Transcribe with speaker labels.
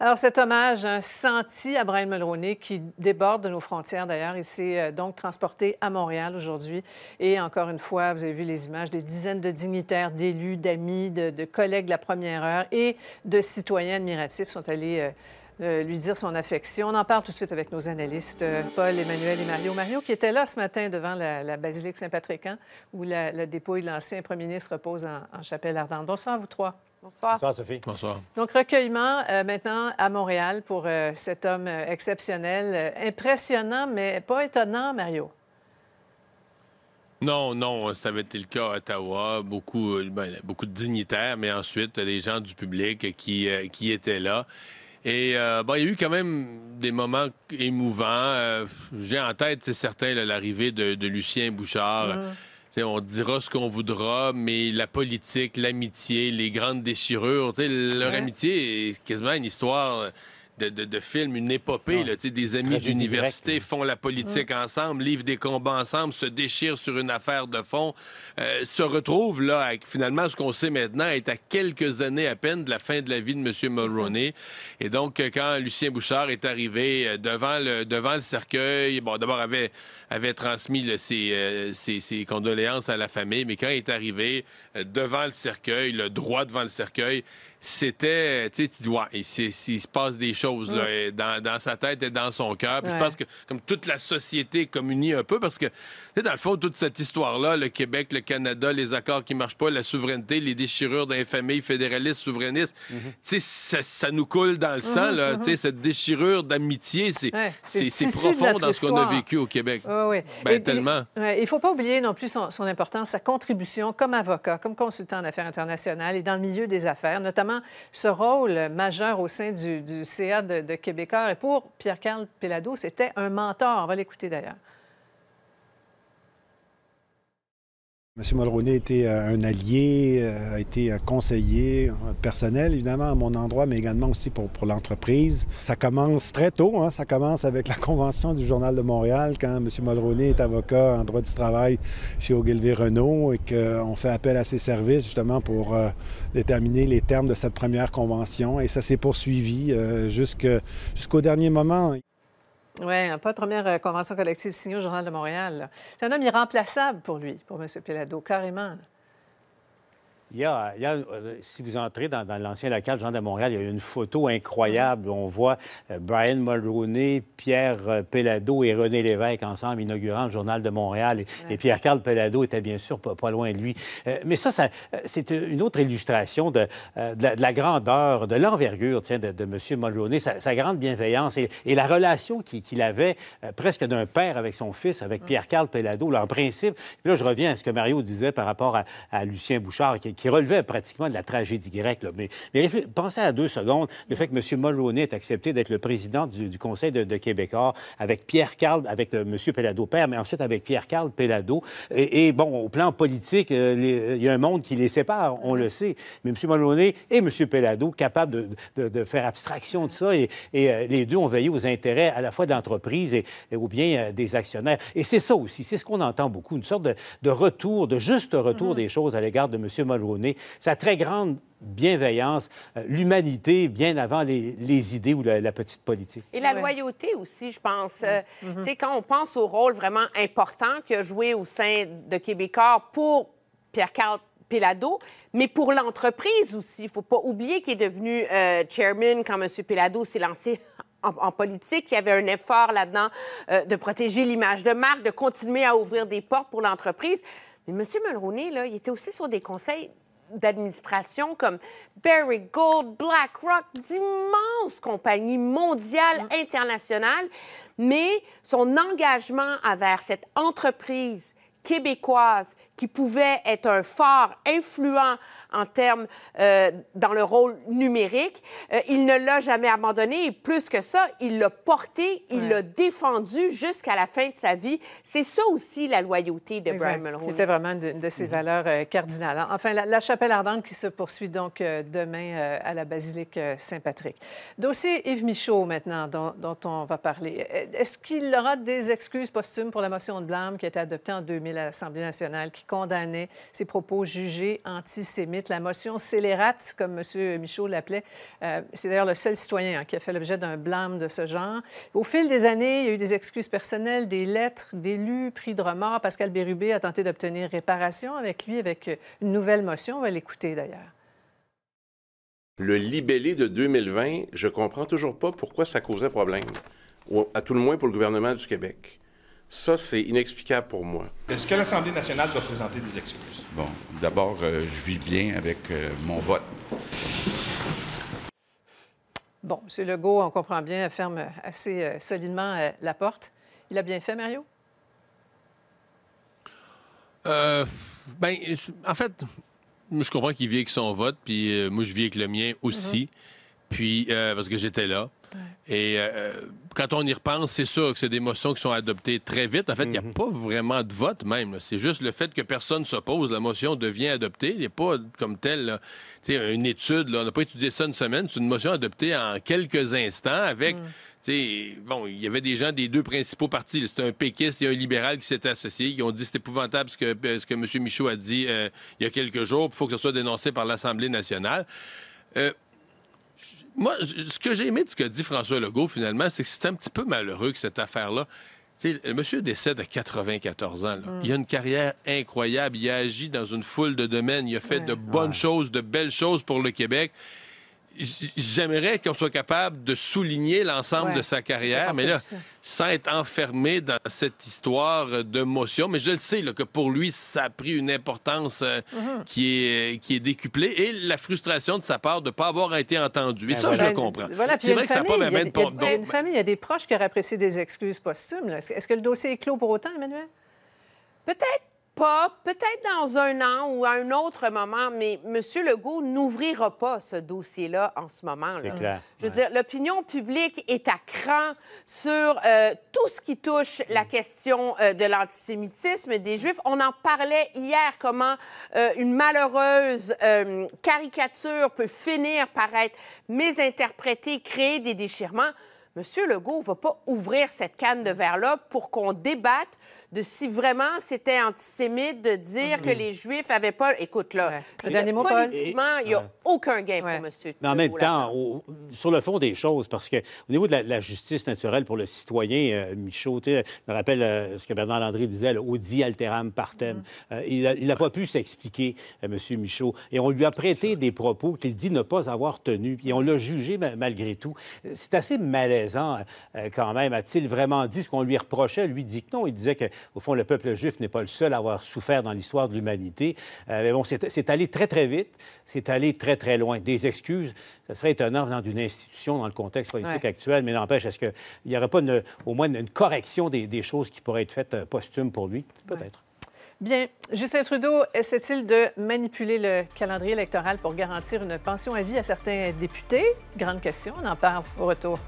Speaker 1: Alors, cet hommage senti à Brian Mulroney qui déborde de nos frontières d'ailleurs. Il s'est euh, donc transporté à Montréal aujourd'hui. Et encore une fois, vous avez vu les images des dizaines de dignitaires, d'élus, d'amis, de, collègues de la première heure et de citoyens admiratifs sont allés euh, euh, lui dire son affection. On en parle tout de suite avec nos analystes Paul, Emmanuel et Mario. Mario qui était là ce matin devant la, basilique Saint-Patrick, hein, où la, dépouille de l'ancien premier ministre repose en, en chapelle ardente. Bonsoir à vous trois. Bonsoir.
Speaker 2: Bonsoir, Sophie. Bonsoir.
Speaker 1: Donc, recueillement euh, maintenant à Montréal pour euh, cet homme euh, exceptionnel. Impressionnant, mais pas étonnant, Mario.
Speaker 3: Non, non, ça avait été le cas à Ottawa. Beaucoup, ben, beaucoup de dignitaires, mais ensuite les gens du public qui, qui étaient là. Et bon, il y a eu quand même des moments émouvants. J'ai en tête, c'est certain, l'arrivée de, Lucien Bouchard. Mm on dira ce qu'on voudra, mais la politique, l'amitié, les grandes déchirures, leur amitié est quasiment une histoire de, de, films, une épopée. Là, des amis d'université font la politique mm. ensemble, livrent des combats ensemble, se déchirent sur une affaire de fond, euh, se retrouvent là, finalement, ce qu'on sait maintenant est à quelques années à peine de la fin de la vie de M. Mulroney. Et donc, euh, quand Lucien Bouchard est arrivé euh, devant le, devant le cercueil, bon, d'abord avait, avait transmis ses, ses, condoléances à la famille, mais quand il est arrivé devant le cercueil, le droit devant le cercueil, c'était, tu sais, tu dis, ouais, il, se passe des choses là, mm. dans, sa tête et dans son cœur. Puis je pense que, comme toute la société communie un peu, parce que, tu sais, dans le fond, toute cette histoire-là, le Québec, le Canada, les accords qui marchent pas, la souveraineté, les déchirures d'infamilles fédéralistes, souverainistes, mm-hmm. tu sais, ça, nous coule dans le mm-hmm, sang, mm-hmm. tu sais, cette déchirure d'amitié, c'est profond dans ce qu'on a vécu au Québec.
Speaker 1: Oui, ben, tellement. il faut pas oublier non plus son, son importance, sa contribution comme avocat, comme consultant en affaires internationales et dans le milieu des affaires, notamment ce rôle majeur au sein du, du CA de, de Québécois. Et pour Pierre-Carl Pelado, c'était un mentor. On va l'écouter d'ailleurs.
Speaker 2: M. Mulroney était euh, un allié, euh, a été un euh, conseiller personnel, évidemment, à mon endroit, mais également aussi pour, pour l'entreprise. Ça commence très tôt, hein? ça commence avec la convention du Journal de Montréal, quand M. Mulroney est avocat en droit du travail chez Ogilvy Renault et qu'on fait appel à ses services justement pour déterminer les termes de cette première convention. Et ça s'est poursuivi jusqu'au dernier moment.
Speaker 1: Oui, pas de première euh, convention collective signée au Journal de Montréal. C'est un homme irremplaçable pour lui, pour M. Pelado, carrément.
Speaker 2: Il y a, euh, si vous entrez dans, l'ancien local Jean de Montréal, il y a une photo incroyable où on voit euh, Brian Mulroney, Pierre euh, Pellado et René Lévesque ensemble inaugurant le Journal de Montréal. Et, Pierre-Carl Pellado était bien sûr pas, loin de lui. mais ça, ça c'est une autre illustration de, de, la, grandeur, de l'envergure tiens, de, de M. Mulroney, sa, grande bienveillance et, la relation qu'il avait presque d'un père avec son fils, avec mm. Pierre-Carl Pellado. en principe, là, je reviens à ce que Mario disait par rapport à, à Lucien Bouchard, qui qui relevait pratiquement de la tragédie grecque. Mais, pensez à deux secondes le fait que M. Mulroney ait accepté d'être le président du, Conseil de, de Québécois ah, avec Pierre Carl, avec M. Pellado père, mais ensuite avec Pierre Carl pelado Et, bon, au plan politique, euh, il y a un monde qui les sépare, on le sait. Mais M. Mulroney et M. pelado capables de, faire abstraction de ça, et, euh, les deux ont veillé aux intérêts à la fois de l'entreprise et, ou bien euh, des actionnaires. Et c'est ça aussi, c'est ce qu'on entend beaucoup, une sorte de, retour, de juste retour mm-hmm. des choses à l'égard de M. Mulroney sa très grande bienveillance, euh, l'humanité bien avant les, idées ou la, petite politique. Et la
Speaker 4: loyauté aussi, je pense. Euh, mm-hmm. Tu sais, quand on pense au rôle vraiment important qu'il a joué au sein de Québécois pour Pierre-Carl Pelado, mais pour l'entreprise aussi. Il ne faut pas oublier qu'il est devenu euh, chairman quand M. Pelado s'est lancé en, politique. Il y avait un effort là-dedans de protéger l'image de marque, de continuer à ouvrir des portes pour l'entreprise. Mais M. Mulroney, là, il était aussi sur des conseils d'administration comme Barry Gold, BlackRock, d'immenses compagnies mondiales, internationales, mais son engagement envers cette entreprise québécoise qui pouvait être un fort influent en termes euh, dans le rôle numérique. Euh, il ne l'a jamais abandonné et plus que ça, il l'a porté, il l'a défendu jusqu'à la fin de sa vie. C'est ça aussi la loyauté de Brian Mulroney. C'était
Speaker 1: vraiment de, de ses mm-hmm. valeurs euh, cardinales. Enfin, la, chapelle ardente qui se poursuit donc demain à la basilique Saint-Patrick. Dossier Yves Michaud maintenant dont, dont on va parler. Est-ce qu'il aura des excuses posthumes pour la motion de blâme qui a été adoptée en 2000 à l'Assemblée nationale qui condamnait ses propos jugés antisémites? La motion scélérate, comme M. Michaud l'appelait, euh, c'est d'ailleurs le seul citoyen hein, qui a fait l'objet d'un blâme de ce genre. Au fil des années, il y a eu des excuses personnelles, des lettres d'élus, pris de remords. Pascal Bérubé a tenté d'obtenir réparation avec lui, avec une nouvelle motion. On va l'écouter d'ailleurs.
Speaker 3: Le libellé de 2020, je comprends toujours pas pourquoi ça causait problème, à tout le moins pour le gouvernement du Québec. Ça, c'est inexplicable pour moi.
Speaker 1: Est-ce que l'Assemblée nationale doit présenter des excuses?
Speaker 3: Bon, d'abord, euh,
Speaker 1: je vis bien avec euh, mon vote. Bon, M. Legault, on comprend bien, ferme assez euh, solidement la porte. Il a bien fait, Mario?
Speaker 3: ben, en fait, je comprends qu'il vit avec son vote, puis moi, je vis avec le mien aussi. Mhm. Puis, euh, parce que j'étais là. Et euh, euh, quand on y repense, c'est sûr que c'est des motions qui sont adoptées très vite. En fait, il n'y a mhm. pas vraiment de vote même. C'est juste le fait que personne s'oppose, la motion devient adoptée. Il n'y a pas comme telle une étude. On n'a pas étudié ça une semaine. C'est une motion adoptée en quelques instants avec... Mm. Tu sais, bon, il y avait des gens des deux principaux partis. C'était un péquiste et un libéral qui s'étaient associés, qui ont dit c'est épouvantable ce que, ce que M. Michaud a dit il y a quelques jours, il faut que ce soit dénoncé par l'Assemblée nationale moi, ce que j'ai aimé de ce que dit François Legault, finalement, c'est que c'est un petit peu malheureux que cette affaire-là. le monsieur décède à 94 ans. Mm. Il a une carrière incroyable. Il a agi dans une foule de domaines. Il a fait de bonnes choses, de belles choses pour le Québec j'aimerais qu'on soit capable de souligner l'ensemble de sa carrière, mais là, sans être enfermé dans cette histoire d'émotion. Mais je le sais que pour lui, ça a pris une importance euh, mm-hmm. qui, est, qui est décuplée et la frustration de sa part de ne pas avoir été entendu. Et ben ça, je le comprends. c'est
Speaker 1: vrai que ça pas Il une famille, il y a des proches qui auraient apprécié des excuses posthumes. Est-ce que le dossier est clos pour
Speaker 4: autant, Emmanuel? Peut-être pas, peut-être dans un an ou à un autre moment, mais M. Legault n'ouvrira pas ce dossier-là en ce moment. C'est clair. Je veux dire, l'opinion publique est à cran sur euh, tout ce qui touche la mm. question euh, de l'antisémitisme des Juifs. On en parlait hier, comment euh, une malheureuse caricature peut finir par être mésinterprétée, créer des déchirements. M. Legault ne va pas ouvrir cette canne de verre-là pour qu'on débatte de si vraiment c'était antisémite de dire que les Juifs n'avaient pas... Écoute, là, politiquement, il n'y a aucun gain pour M. Mais en même temps,
Speaker 2: sur le fond des choses, parce que au niveau de la, justice naturelle pour le citoyen, euh, Michaud, je me rappelle euh, ce que Bernard Landry disait, le Audi alteram partem. thème mm-hmm. euh, il n'a pas pu s'expliquer, M. Michaud. Et on lui a prêté des propos qu'il dit ne pas avoir tenus. Et on l'a jugé malgré tout. C'est assez malaisant euh, quand même. A-t-il vraiment dit ce qu'on lui reprochait? Lui dit que non. Il disait que, au fond, le peuple juif n'est pas le seul à avoir souffert dans l'histoire de l'humanité. Euh, mais bon, c'est allé très, très vite. C'est allé très, très loin. Des excuses, ça serait étonnant venant d'une institution dans le contexte politique actuel, mais n'empêche, est-ce qu'il n'y aurait pas au moins une, correction des, choses qui pourraient être faites euh, posthume pour lui?
Speaker 1: Peut-être. Bien, Justin Trudeau essaie-t-il de manipuler le calendrier électoral pour garantir une pension à vie à certains députés? Grande question, on en parle au retour.